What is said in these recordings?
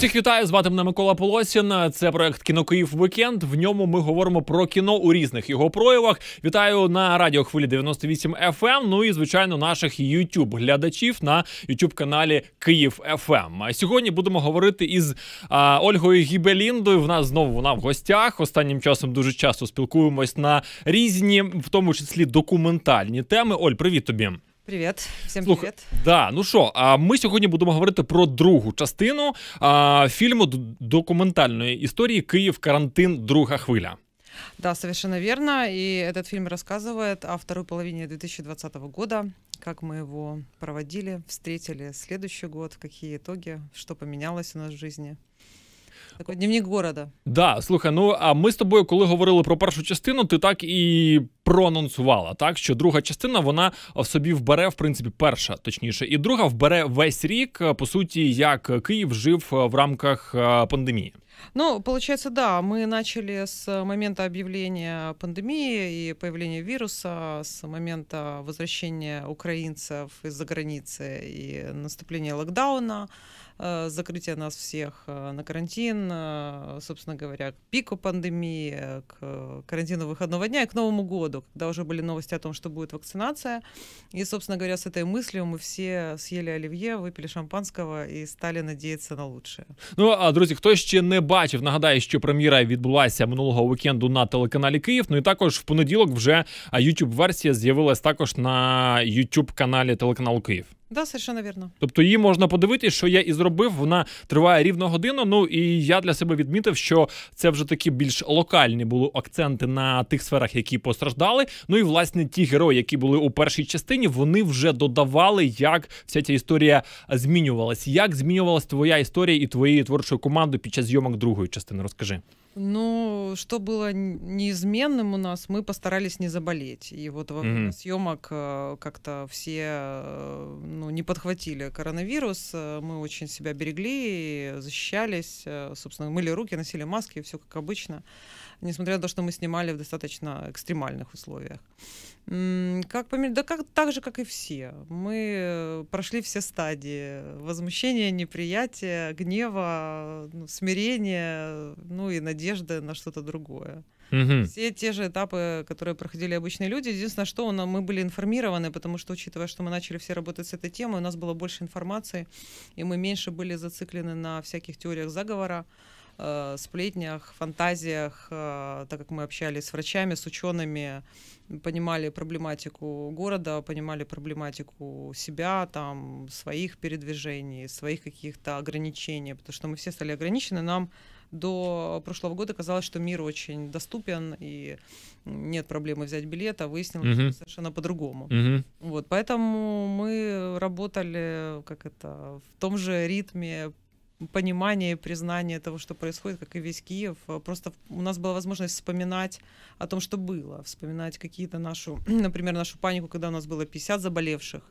Всіх вітаю, звати мене Микола Полосін. Це проект Кіно Київ Вікенд. В ньому ми говоримо про кіно у різних його проявах. Вітаю на радіохвилі 98 FM, Ну і звичайно, наших youtube глядачів на youtube каналі Київ FM. Ем». Сьогодні будемо говорити із а, Ольгою Гібеліндою. В нас знову вона в гостях. Останнім часом дуже часто спілкуємось на різні, в тому числі документальні теми. Оль, привіт тобі. Привіт, всім Слух, привіт. Да, ну що, а ми сьогодні будемо говорити про другу частину а, фільму документальної історії Київ карантин, друга хвиля. Да, совершенно верно. И этот фильм рассказывает о второй половине 2020 года, как мы его проводили, встретили следующий год, какие итоги, что поменялось у нас в жизни. Такий дневник города. Да, слухай, ну а ми з тобою, коли говорили про першу частину, ти так і проанонсувала, так що друга частина вона в собі вбере, в принципі, перша, точніше, і друга вбере весь рік, по суті, як Київ жив е, в рамках е, пандемії. Ну, получается, да, мы начали с момента объявления пандемии и появления вируса, с момента возвращения украинцев из-за границы и наступления локдауна, э, закрытия нас всех э, на карантин, э, собственно говоря, к пику пандемии, к карантину выходного дня и к Новому году, когда уже были новости о том, что будет вакцинация. И, собственно говоря, с этой мыслью мы все съели оливье, выпили шампанского и стали надеяться на лучшее. Ну, а, друзья, кто еще не бачив, нагадаю, що прем'єра відбулася минулого вікенду на телеканалі Київ. Ну і також в понеділок вже а youtube версія з'явилась також на youtube каналі телеканалу Київ. Да, совершенно вірно. Тобто її можна подивитись, що я і зробив. Вона триває рівно годину. Ну і я для себе відмітив, що це вже такі більш локальні були акценти на тих сферах, які постраждали. Ну і власне ті герої, які були у першій частині, вони вже додавали, як вся ця історія змінювалась. Як змінювалась твоя історія і твоєї творчої команди під час зйомок другої частини? Розкажи. Ну, что было неизменным у нас, мы постарались не заболеть. И вот во время mm-hmm. съемок э, как-то все э, ну, не подхватили коронавирус. Э, мы очень себя берегли, защищались, собственно, мыли руки, носили маски, все как обычно несмотря на то, что мы снимали в достаточно экстремальных условиях. Как поменять? Да как, так же, как и все. Мы э, прошли все стадии возмущения, неприятия, гнева, ну, смирения, ну и надежды на что-то другое. Угу. Все те же этапы, которые проходили обычные люди. Единственное, что у нас, мы были информированы, потому что, учитывая, что мы начали все работать с этой темой, у нас было больше информации, и мы меньше были зациклены на всяких теориях заговора э, сплетнях, фантазиях, э, так как мы общались с врачами, с учеными, понимали проблематику города, понимали проблематику себя, там, своих передвижений, своих каких-то ограничений, потому что мы все стали ограничены, нам до прошлого года казалось, что мир очень доступен и нет проблемы взять билета, выяснилось uh-huh. совершенно по-другому. Uh-huh. Вот, поэтому мы работали как это в том же ритме понимание и признание того, что происходит, как и весь Киев. А просто у нас была возможность вспоминать о том, что было, вспоминать какие-то нашу, например, нашу панику, когда у нас было 50 заболевших,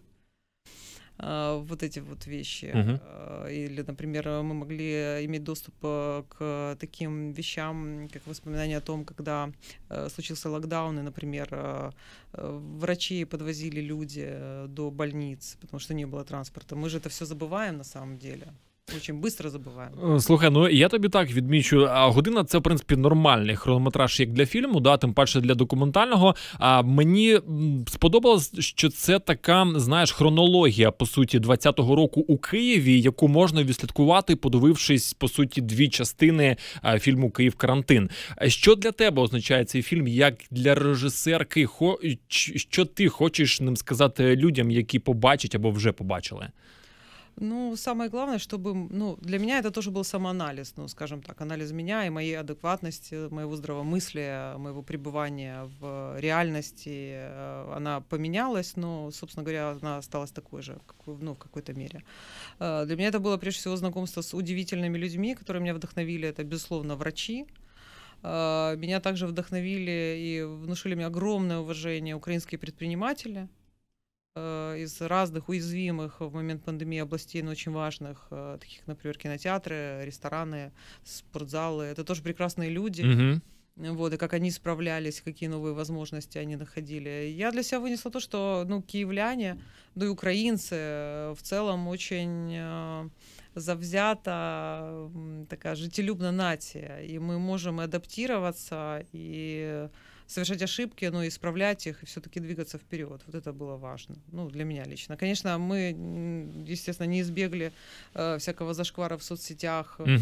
а, вот эти вот вещи. Uh-huh. Или, например, мы могли иметь доступ э, к таким вещам, как воспоминания о том, когда э, случился локдаун, и, например, э, врачи подвозили люди до больниц, потому что не было транспорта. Мы же это все забываем на самом деле. Очень быстро забуваємо. Е, слухай, ну я тобі так відмічу. Година це в принципі нормальний хронометраж як для фільму, да, тим паче для документального. А мені сподобалось, що це така, знаєш, хронологія по суті 20-го року у Києві, яку можна відслідкувати, подивившись по суті дві частини фільму Київ карантин. Що для тебе означає цей фільм, як для режисерки, що ти хочеш ним сказати людям, які побачать або вже побачили? Ну, самое главное, чтобы, ну, для меня это тоже был самоанализ, ну, скажем так, анализ меня и моей адекватности, моего здравомыслия, моего пребывания в реальности. Э, она поменялась, но, собственно говоря, она осталась такой же, ну, в какой-то мере. Э, для меня это было, прежде всего, знакомство с удивительными людьми, которые меня вдохновили. Это, безусловно, врачи, э, меня также вдохновили и внушили мне огромное уважение украинские предприниматели, Э, из разных уязвимых в момент пандемии областей, но очень важных, э, таких, например, кинотеатры, рестораны, спортзалы. Это тоже прекрасные люди. Mm-hmm. Вот, и как они справлялись, какие новые возможности они находили. Я для себя вынесла то, что ну, киевляне, ну, и украинцы э, в целом очень э, завзята такая жителюбная нация, и мы можем адаптироваться и совершать ошибки, но ну, исправлять их и все-таки двигаться вперед. Вот это было важно. Ну, для меня лично. Конечно, мы, естественно, не избегли э, всякого зашквара в соцсетях. Э,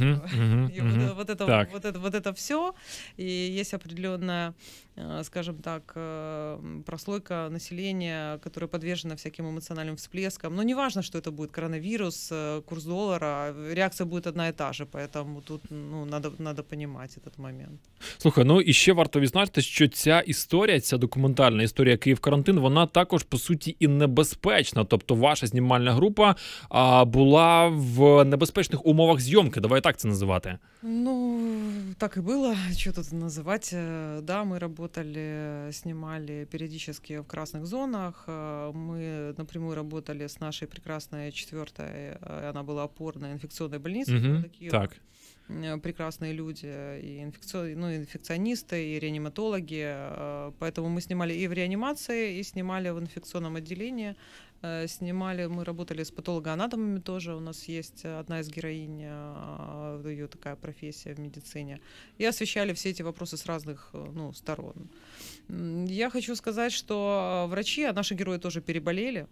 вот, вот, это, вот, это, вот это все. И есть определенная, э, скажем так, э, прослойка населения, которая подвержена всяким эмоциональным всплескам. Но неважно, что это будет коронавирус, э, курс доллара, реакция будет одна и та же. Поэтому тут ну, надо, надо понимать этот момент. Слухай, ну еще ще варто відзначити, что ця історія, ця документальна історія Київ карантин, вона також по суті і небезпечна. Тобто, ваша знімальна група а, була в небезпечних умовах зйомки. Давай так це називати. Ну так і было. Що тут называть? Да, ми работали, снимали периодически в красних зонах. Е, ми напряму работали с нашою прекрасною четвертою. Е, вона була опорная инфекционной больницей. Угу, так. Э, прекрасные люди, и инфекци... ну, инфекционисты, и реаниматологи. Э, поэтому мы снимали и в реанимации, и снимали в инфекционном отделении. Э, снимали, мы работали с патологоанатомами тоже. У нас есть одна из героинь, ее такая профессия в медицине. И освещали все эти вопросы с разных ну, сторон. Я хочу сказать, что врачи, а наши герои тоже переболели.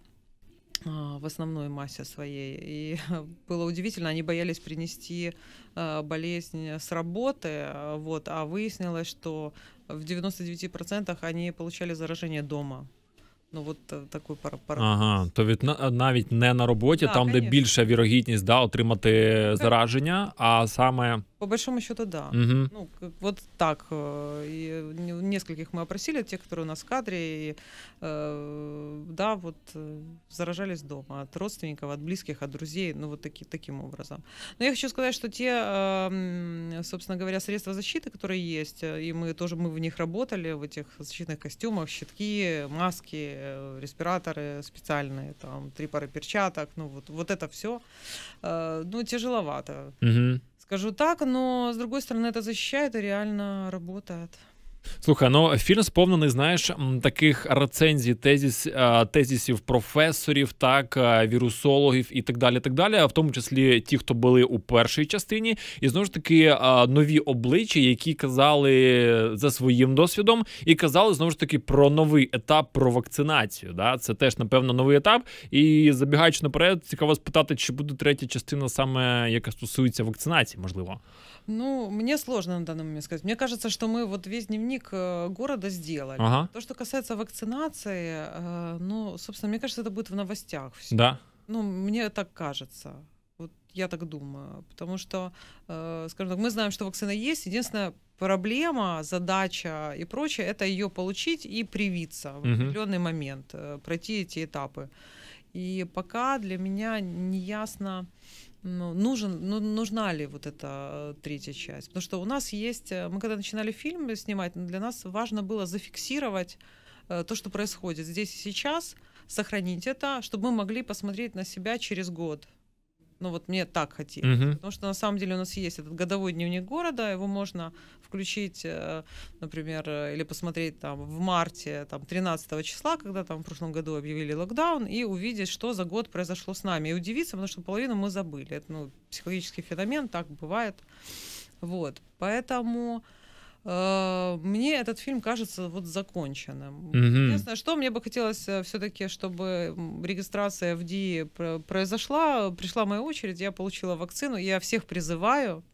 А, в основной массе своей. И было удивительно, они боялись принести а, болезнь с работы, вот, а выяснилось, что в 99% они получали заражение дома. Ну, вот э, такой парадокс. Ага, то від а, навіть не на роботі, да, там конечно. де більша вірогідність да, отримати зараження, а саме. По большому счету, да. Угу. Ну, вот так. Э, и нескольких мы опросили, тех которые у нас в кадре, и, э, да, вот э, заражались дома от родственников, от близких, от друзей, ну вот таки, таким образом. Но я хочу сказать, что те, эм, собственно говоря, средства защиты, которые есть, и мы тоже мы в них работали, в этих защитных костюмах, щитки, маски, респираторы специальные, там три пары перчаток, ну вот, вот это все, ну тяжеловато. Угу скажу так, но с другой стороны это защищает и реально работает. Слухай, ну фільм сповнений, знаєш, таких рецензій, тезіс, е, тезісів професорів, так е, вірусологів і так далі. так далі, В тому числі ті, хто були у першій частині, і знову ж таки е, нові обличчя, які казали за своїм досвідом, і казали знову ж таки про новий етап про вакцинацію. Да? Це теж, напевно, новий етап. І забігаючи наперед, цікаво спитати, чи буде третя частина саме яка стосується вакцинації, можливо. Ну мені сложно на даному сказати. Мені кажеться, що ми от весь дневник денег э, города сделали. Ага. То, что касается вакцинации, э, ну, собственно, мне кажется, это будет в новостях. Все. Да. Ну, мне так кажется. Вот я так думаю. Потому что, э, скажем так, мы знаем, что вакцина есть. Единственная проблема, задача и прочее, это ее получить и привиться в определенный угу. момент, пройти эти этапы. И пока для меня не ясно, ну, нужен, ну, нужна ли вот эта э, третья часть. Потому что у нас есть, э, мы когда начинали фильм снимать, ну, для нас важно было зафиксировать э, то, что происходит здесь и сейчас, сохранить это, чтобы мы могли посмотреть на себя через год, ну вот мне так хотелось. Угу. Потому что на самом деле у нас есть этот годовой дневник города, его можно включить, э, например, э, или посмотреть там в марте, там 13 числа, когда там в прошлом году объявили локдаун, и увидеть, что за год произошло с нами. И удивиться, потому что половину мы забыли. Это ну, психологический феномен, так бывает. Вот. Поэтому... Э, мне этот фильм кажется вот законченным. Mm-hmm. Единственное, что мне бы хотелось э, все-таки, чтобы регистрация в ДИ произошла, пришла моя очередь, я получила вакцину, я всех призываю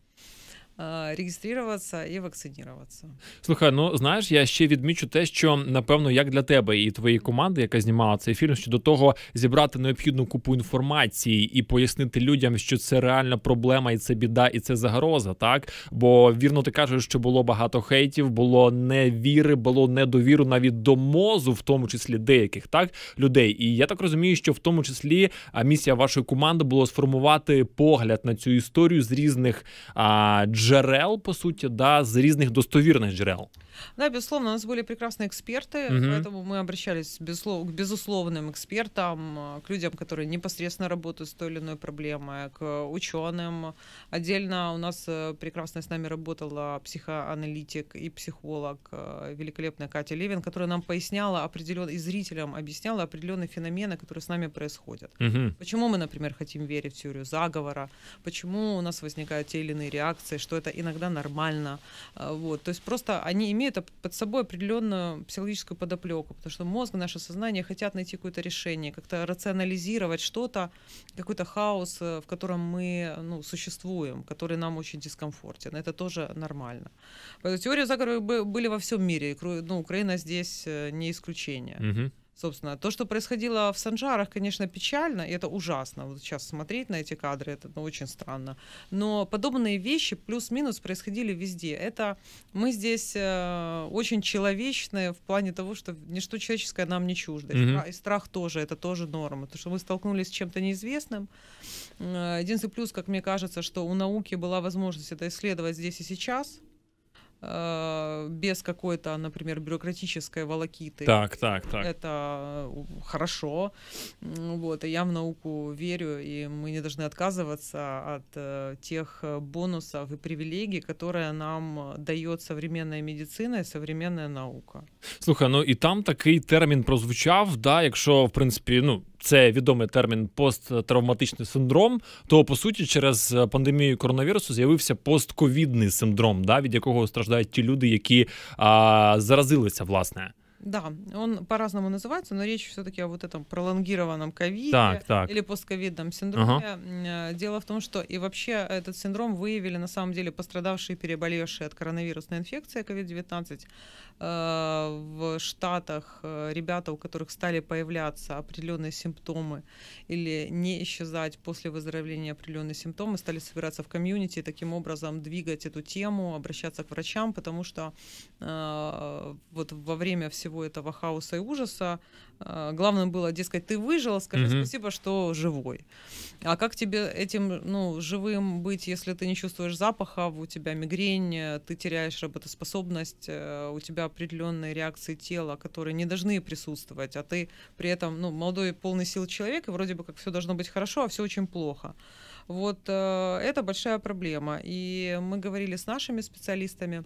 Е, регіструватися і вакцинуватися. Слухай, ну знаєш, я ще відмічу те, що напевно як для тебе і твоєї команди, яка знімала цей фільм, що до того зібрати необхідну купу інформації і пояснити людям, що це реальна проблема, і це біда, і це загроза. Так бо вірно ти кажеш, що було багато хейтів, було невіри, було недовіру навіть до мозу, в тому числі деяких так людей. І я так розумію, що в тому числі місія вашої команди було сформувати погляд на цю історію з різних а, джерел, по сути да, с разных достоверных джерел. Да, безусловно, у нас были прекрасные эксперты, угу. поэтому мы обращались безуслов, к безусловным экспертам, а, к людям, которые непосредственно работают с той или иной проблемой, к ученым. Отдельно у нас э, прекрасно с нами работала психоаналитик и психолог э, великолепная Катя Левин, которая нам поясняла определенно и зрителям объясняла определенные феномены, которые с нами происходят. Угу. Почему мы, например, хотим верить в теорию заговора, почему у нас возникают те или иные реакции, что что это иногда нормально. А, вот. То есть просто они имеют под собой определенную психологическую подоплеку, потому что мозг, наше сознание хотят найти какое-то решение, как-то рационализировать что-то, какой-то хаос, э, в котором мы ну, существуем, который нам очень дискомфортен. Это тоже нормально. Поэтому теории заговора были во всем мире, ну, Украина здесь э, не исключение. Угу. Собственно, то, что происходило в Санжарах, конечно, печально, и это ужасно. Вот сейчас смотреть на эти кадры, это ну, очень странно. Но подобные вещи плюс-минус происходили везде. Это мы здесь э, очень человечные в плане того, что ничто человеческое нам не чуждо. Mm-hmm. И страх тоже, это тоже норма. то что мы столкнулись с чем-то неизвестным. Э, единственный плюс, как мне кажется, что у науки была возможность это исследовать здесь и сейчас – Э, без какой-то, например, бюрократической волокиты. Так, так, так. Это э, хорошо. Вот, и я в науку верю, и мы не должны отказываться от э, тех бонусов и привилегий, которые нам дает современная медицина и современная наука. Слухай, ну и там такий термін прозвучав, да, якщо в принципі, ну. це відомий термін посттравматичний синдром, то по суті через е, пандемію коронавірусу з'явився постковідний синдром, да, від якого страждають ті люди, які а, заразилися, власне. Да, он по-разному называется, но речь все-таки о вот этом пролонгированном ковиде или постковидном синдроме. Ага. Э, дело в том, что и вообще этот синдром выявили на самом деле пострадавшие, переболевшие от коронавирусной инфекции COVID-19 э, в Штатах э, ребята, у которых стали появляться определенные симптомы или не исчезать после выздоровления определенные симптомы, стали собираться в комьюнити и таким образом двигать эту тему, обращаться к врачам, потому что э, вот во время всего всего этого хаоса и ужаса. А, главным было, дескать, ты выжил, скажи угу. спасибо, что живой. А как тебе этим, ну, живым быть, если ты не чувствуешь запахов, у тебя мигрень, ты теряешь работоспособность, э, у тебя определенные реакции тела, которые не должны присутствовать, а ты при этом, ну, молодой, полный сил человек, и вроде бы как все должно быть хорошо, а все очень плохо. Вот э, это большая проблема. И мы говорили с нашими специалистами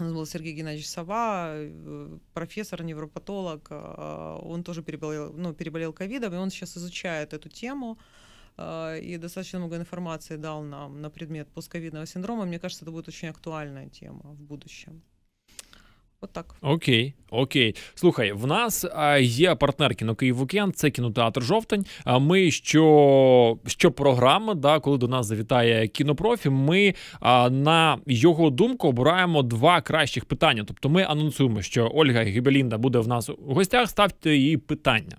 у нас был Сергей Геннадьевич Сова, э, профессор, невропатолог. Э, он тоже переболел, ну, переболел ковидом, и он сейчас изучает эту тему э, и достаточно много информации дал нам на предмет постковидного синдрома. Мне кажется, это будет очень актуальная тема в будущем. Отак, окей, окей. Слухай, в нас є партнер кіно Київ-Вікенд, це кінотеатр жовтень. А ми що що програма, да, коли до нас завітає кінопрофі, ми на його думку обираємо два кращих питання. Тобто, ми анонсуємо, що Ольга Гібелінда буде в нас у гостях. Ставте її питання.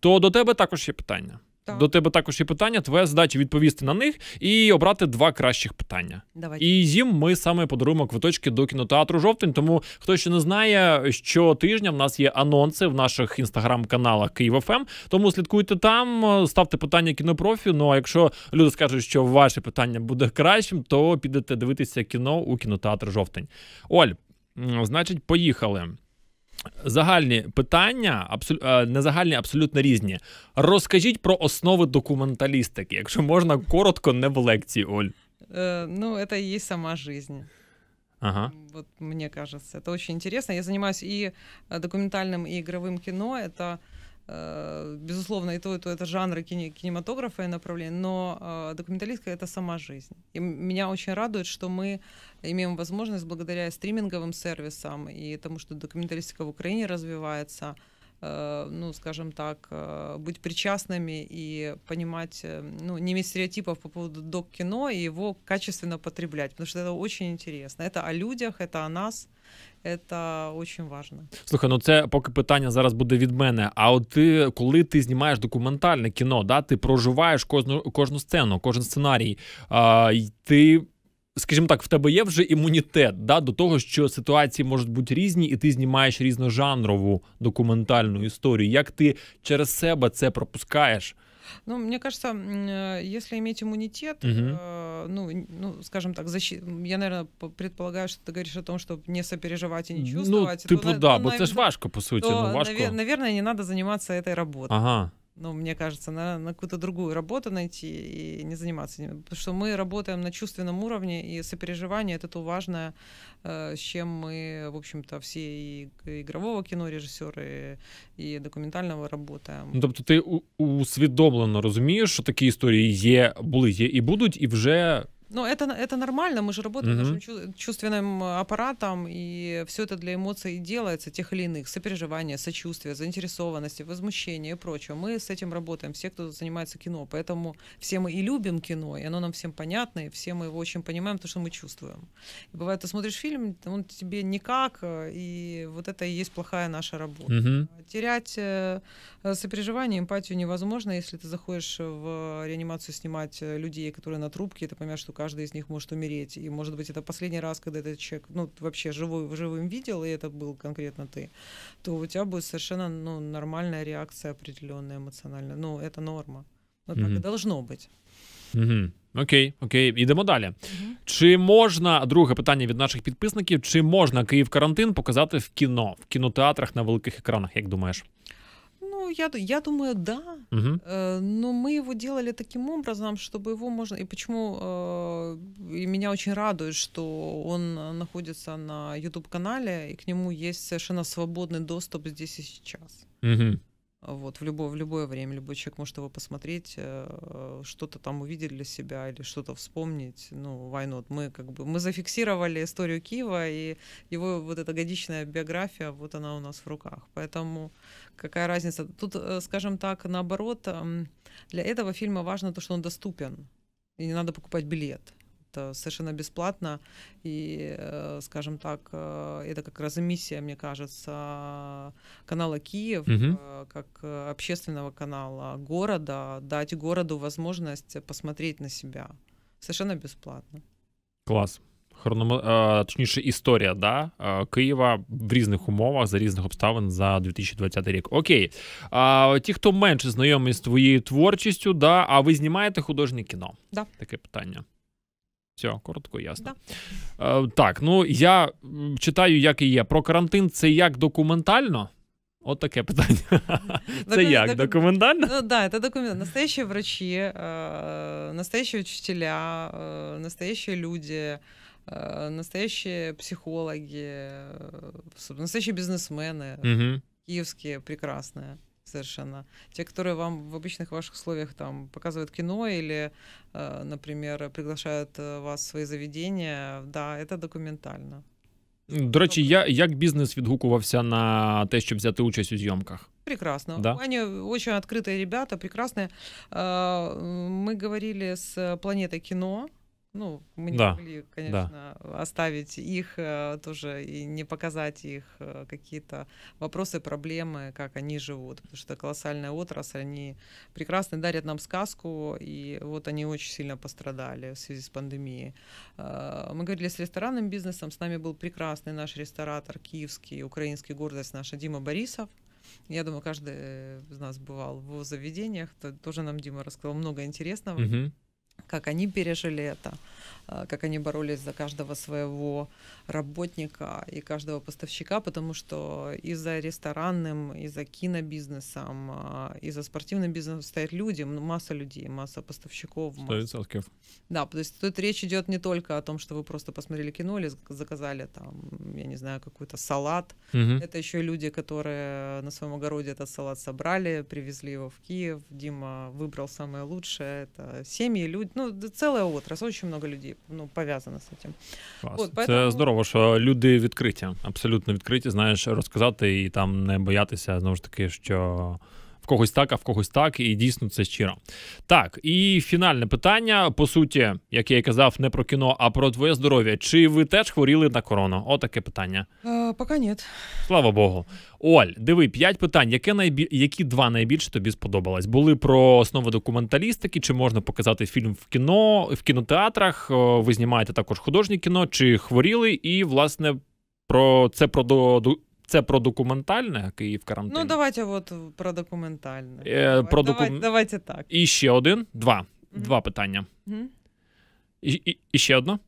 То до тебе також є питання. Так. До тебе також є питання. Твоя задача відповісти на них і обрати два кращих питання. Давайте. І зім ми саме подаруємо квиточки до кінотеатру жовтень. Тому хто ще не знає, що тижня в нас є анонси в наших інстаграм-каналах «Київ.ФМ». Тому слідкуйте там, ставте питання кінопрофі. Ну а якщо люди скажуть, що ваше питання буде кращим, то підете дивитися кіно у кінотеатр жовтень. Оль, значить, поїхали. Загальні питання, абсол... Е, не загальні, абсолютно різні. Розкажіть про основи документалістики, якщо можна коротко, не в лекції, Оль. Е, ну, это и есть сама жизнь. Ага. Вот мне кажется, это очень интересно. Я занимаюсь и э, документальным, и игровым кино. Это э, Э, безусловно, и то, и то это жанры кинематографа и направления, но э, документалистика — это сама жизнь. И меня очень радует, что мы имеем возможность благодаря стриминговым сервисам и тому, что документалистика в Украине развивается — Э, ну, скажем так, э, быть причастными и понимать, э, ну, не иметь стереотипов по поводу док-кино и его качественно потреблять, потому что это очень интересно. Это о людях, это о нас, Це дуже важливо. Слухай, ну це поки питання зараз буде від мене. А от ти, коли ти знімаєш документальне кіно, да, ти проживаєш кожну кожну сцену, кожен сценарій. А, Ти скажімо так, в тебе є вже імунітет да, до того, що ситуації можуть бути різні, і ти знімаєш різножанрову документальну історію. Як ти через себе це пропускаєш? Ну, мне кажется, э, если иметь иммунитет, угу. э, ну, ну, скажем так, защи... я, наверное, предполагаю, что ты говоришь о том, чтобы не сопереживать и не ну, чувствовать. Ну, типа, то, да, на... бо на... це ж важко, по суті, то, ну, важко. Нав... Наверное, не надо заниматься этой работой. Ага. ну, мне кажется, на, на какую-то другую работу найти и не заниматься Потому что мы работаем на чувственном уровне, и сопереживание — это то важное, э, с чем мы, в общем-то, все и игрового кино режиссеры и документального работаем. Ну, тобто ти усвідомлено розумієш, що такі історії є, були, є і будуть, і вже ну, это, это нормально, мы же работаем угу. нашим чувственным э, аппаратом, и все это для эмоций делается, тех или иных, сопереживания, сочувствия, заинтересованности, возмущения и прочего. Мы с этим работаем, все, кто занимается кино, поэтому все мы и любим кино, и оно нам всем понятно, и все мы его очень понимаем, то, что мы чувствуем. И бывает, ты смотришь фильм, он тебе никак, э, и вот это и есть плохая наша работа. Угу. Терять э, сопереживание, эмпатию невозможно, если ты заходишь в реанимацию снимать людей, которые на трубке, и ты понимаешь, что каждый из них может умереть. И, может быть, это последний раз, когда этот человек, ну, вообще живой, живым видел, и это был конкретно ты, то у тебя будет совершенно ну, нормальная реакция определенная эмоциональная. Ну, это норма. Ну, так mm-hmm. должно быть. mm Окей, окей, йдемо далі. Угу. Чи можна друге питання від наших підписників: чи можна Київ карантин показати в кіно в кінотеатрах на великих екранах? Як думаєш? я, я думаю, да. Угу. но мы его делали таким образом, чтобы его можно... И почему... Э, и меня очень радует, что он находится на YouTube-канале, и к нему есть совершенно свободный доступ здесь и сейчас. Угу. Вот, в, любое, в любое время любой человек может его посмотреть, э, что-то там увидеть для себя или что-то вспомнить. Ну, войну. Вот мы как бы мы зафиксировали историю Киева, и его вот эта годичная биография, вот она у нас в руках. Поэтому какая разница? Тут, э, скажем так, наоборот, эм, для этого фильма важно то, что он доступен. И не надо покупать билет совершенно бесплатно. И, э, скажем так, э, это как раз миссия, мне кажется, канала Киев, угу. как общественного канала города, дать городу возможность посмотреть на себя. Совершенно бесплатно. Класс. Хрономе... А, Точніше, історія да, Києва в різних умовах за різних обставин за 2020 рік. Окей. А, Ті, хто менше знайомий з твоєю творчістю, да, а ви знімаєте художнє кіно? Да. Таке питання. Все, коротко, ясно. Да. Е, так, ну я читаю, як і є. Про карантин це як документально? От таке питання. Це як? Документально? Ну, да, это документально. Настоящие врачі, э, е, настоящие учителя, э, люди, э, психологи, настоящие бізнесмени. Угу. Киевские прекрасные. совершенно. Те, которые вам в обычных ваших условиях там показывают кино или, э, например, приглашают э, вас в свои заведения, да, это документально. До речі, я як бізнес відгукувався на те, щоб взяти участь у зйомках? Прекрасно. Да? Они очень открытые ребята, прекрасные. Э, мы говорили с планетой кино. Ну, мы не да, могли, конечно, да. оставить их э, тоже и не показать их э, какие-то вопросы, проблемы, как они живут, потому что это колоссальная отрасль, они прекрасно дарят нам сказку, и вот они очень сильно пострадали в связи с пандемией. Э, мы говорили с ресторанным бизнесом, с нами был прекрасный наш ресторатор киевский, украинский гордость наша Дима Борисов, я думаю, каждый из нас бывал в его заведениях. Тоже нам Дима рассказал много интересного. Uh-huh как они пережили это, а, как они боролись за каждого своего работника и каждого поставщика, потому что и за ресторанным, и за кинобизнесом, а, и за спортивным бизнесом стоят люди, масса людей, масса поставщиков. Масса. Да, то есть тут речь идет не только о том, что вы просто посмотрели кино или заказали там, я не знаю, какой-то салат. Угу. Это еще люди, которые на своем огороде этот салат собрали, привезли его в Киев. Дима выбрал самое лучшее. Это семьи, люди ну целая отрасль, очень много людей ну, пов'язано з цим. От, поэтому... Це здорово, що люди відкриті, абсолютно відкриті, знаєш, розказати і там не боятися знову ж таки, що в когось так, а в когось так, і дійсно це щиро. Так, і фінальне питання, по суті, як я і казав, не про кіно, а про твоє здоров'я. Чи ви теж хворіли на корону? Отаке питання. Е, поки ні. Слава Богу. Оль, диви, п'ять питань. Яке найбіль... Які два найбільше тобі сподобалось? Були про основи документалістики, чи можна показати фільм в кіно, в кінотеатрах? Е, ви знімаєте також художнє кіно, чи хворіли, і, власне, про це про до це про документальне Київ карантин. Ну, давайте от про документальне. Е, про доку... давайте, так. І ще один, два. Mm-hmm. Два питання. Mm-hmm. і, і ще одне.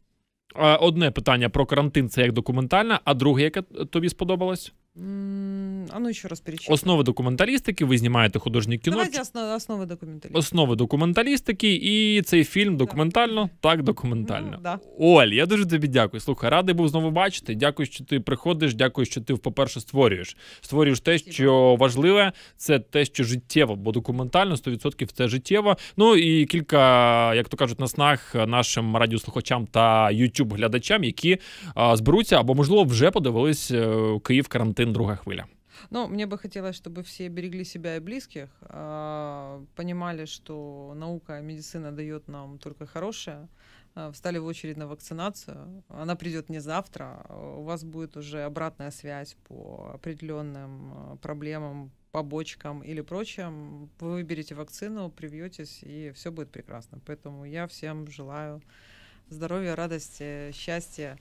Одне питання про карантин це як документальне, а друге, яке тобі сподобалось? А ну еще раз перечислим. Основы документалістики. Ви знімаєте художнє кіно. Давайте основ, основи документалістики. Основи документалістики, і цей фільм документально, да. так ну, документально. Ну, да. Оль, я дуже тобі дякую. Слухай, радий був знову бачити. Дякую, що ти приходиш. Дякую, що ти по-перше створюєш. Створюєш те, що важливе, це те, що життєво, бо документально 100% це життєво. Ну і кілька, як то кажуть, на снах нашим радіослухачам та youtube глядачам які а, зберуться або можливо вже подивились е, Київ карантин. один друга хвиля. Ну, мне бы хотелось, чтобы все берегли себя и близких, а, понимали, что наука, медицина дает нам только хорошее, а, встали в очередь на вакцинацию. Она придет не завтра. А у вас будет уже обратная связь по определенным проблемам, побочкам или прочим. Вы выберете вакцину, привьетесь, и все будет прекрасно. Поэтому я всем желаю здоровья, радости, счастья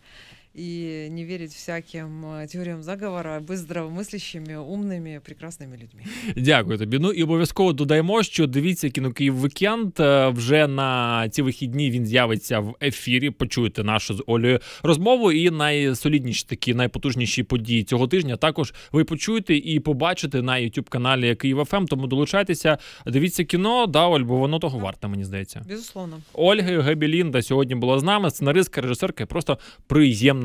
и не верить всяким э, теоріям заговора, бути здравомислящими, умними, прекрасними людьми. Дякую тобі. Ну і обов'язково додаємо, що дивіться кіно Київ Вікенд. Е, вже на ці вихідні він з'явиться в ефірі. Почуєте нашу з Олею розмову. І найсолідніші такі найпотужніші події цього тижня. Також ви почуєте і побачите на youtube каналі Київ ФМ. Ем». Тому долучайтеся, дивіться кіно. Да, Оль, бо воно того варте, мені здається. Безусловно, Ольга Гебілінда сьогодні була з нами. Сценаристка, режисерка, і просто приємна